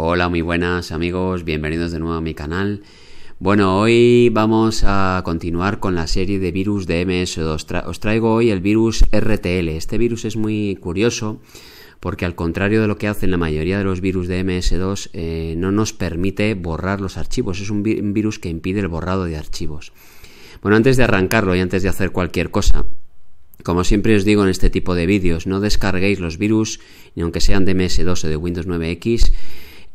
Hola, muy buenas amigos, bienvenidos de nuevo a mi canal. Bueno, hoy vamos a continuar con la serie de virus de MS2. os traigo hoy el virus RTL. Este virus es muy curioso porque al contrario de lo que hacen la mayoría de los virus de MS2, eh, no nos permite borrar los archivos. Es un, virus que impide el borrado de archivos. Bueno, antes de arrancarlo y antes de hacer cualquier cosa, como siempre os digo en este tipo de vídeos, no descarguéis los virus, ni aunque sean de MS2 o de Windows 9X,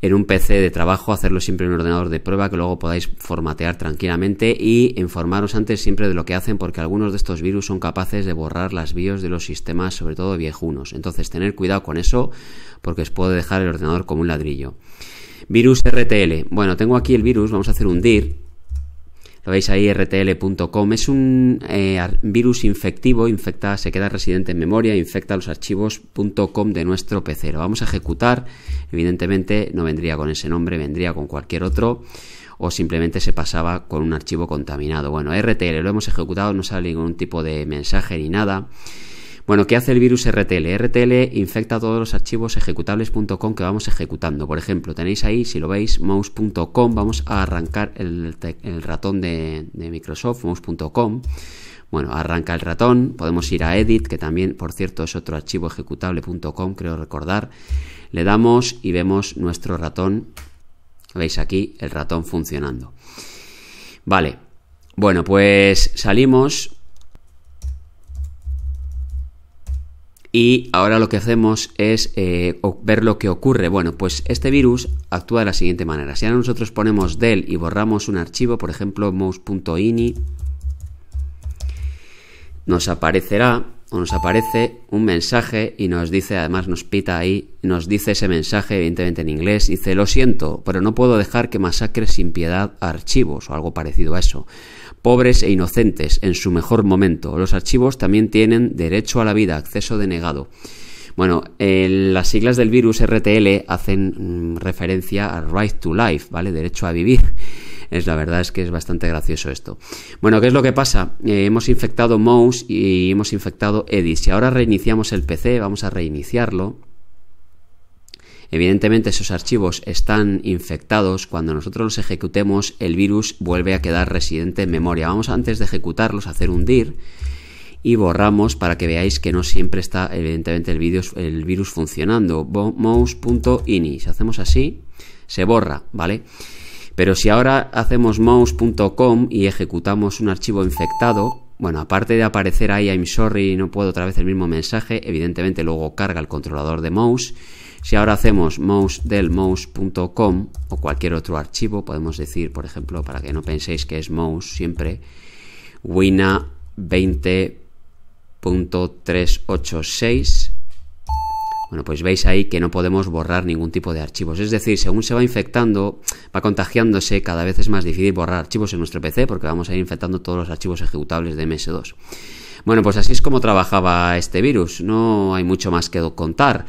en un PC de trabajo, hacerlo siempre en un ordenador de prueba que luego podáis formatear tranquilamente y informaros antes siempre de lo que hacen porque algunos de estos virus son capaces de borrar las BIOS de los sistemas, sobre todo viejunos. Entonces, tener cuidado con eso porque os puede dejar el ordenador como un ladrillo. Virus RTL. Bueno, tengo aquí el virus, vamos a hacer un DIR lo veis ahí, rtl.com. Es un eh, virus infectivo, infecta, se queda residente en memoria, infecta los archivos .com de nuestro PC. Lo vamos a ejecutar, evidentemente no vendría con ese nombre, vendría con cualquier otro o simplemente se pasaba con un archivo contaminado. Bueno, RTL lo hemos ejecutado, no sale ningún tipo de mensaje ni nada. Bueno, ¿qué hace el virus RTL? RTL infecta todos los archivos ejecutables.com que vamos ejecutando. Por ejemplo, tenéis ahí, si lo veis, mouse.com, vamos a arrancar el, ratón de, de Microsoft, mouse.com. Bueno, arranca el ratón, podemos ir a Edit, que también, por cierto, es otro archivo ejecutable.com, creo recordar. Le damos y vemos nuestro ratón, veis aquí el ratón funcionando. Vale, bueno, pues salimos Y ahora lo que hacemos es eh, ver lo que ocurre. Bueno, pues este virus actúa de la siguiente manera. Si ahora nosotros ponemos del y borramos un archivo, por ejemplo, mouse.ini, nos aparecerá nos aparece un mensaje y nos dice, además nos pita ahí, nos dice ese mensaje evidentemente en inglés, dice, lo siento, pero no puedo dejar que masacres sin piedad archivos o algo parecido a eso. Pobres e inocentes, en su mejor momento. Los archivos también tienen derecho a la vida, acceso denegado. Bueno, las siglas del virus RTL hacen mm, referencia a Right to Life, ¿vale? Derecho a vivir. Es, la verdad es que es bastante gracioso esto. Bueno, ¿qué es lo que pasa? Eh, hemos infectado Mouse y hemos infectado edit. Si ahora reiniciamos el PC, vamos a reiniciarlo. Evidentemente esos archivos están infectados, cuando nosotros los ejecutemos el virus vuelve a quedar residente en memoria. Vamos antes de ejecutarlos a hacer un dir y borramos para que veáis que no siempre está evidentemente el, el virus funcionando. mouse.ini, si hacemos así, se borra, ¿vale? Pero si ahora hacemos mouse.com y ejecutamos un archivo infectado, bueno, aparte de aparecer ahí I'm sorry, no puedo otra vez el mismo mensaje, evidentemente luego carga el controlador de mouse. Si ahora hacemos mouse del mouse.com o cualquier otro archivo, podemos decir, por ejemplo, para que no penséis que es mouse siempre, wina 20.386 bueno, pues veis ahí que no podemos borrar ningún tipo de archivos. Es decir, según se va infectando, va contagiándose, cada vez es más difícil borrar archivos en nuestro PC porque vamos a ir infectando todos los archivos ejecutables de MS2. Bueno, pues así es como trabajaba este virus. No hay mucho más que contar.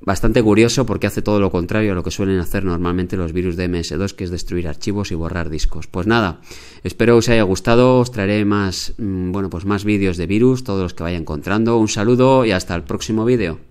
Bastante curioso porque hace todo lo contrario a lo que suelen hacer normalmente los virus de MS2, que es destruir archivos y borrar discos. Pues nada, espero os haya gustado, os traeré más, mm, bueno, pues más vídeos de virus, todos los que vaya encontrando. Un saludo y hasta el próximo vídeo.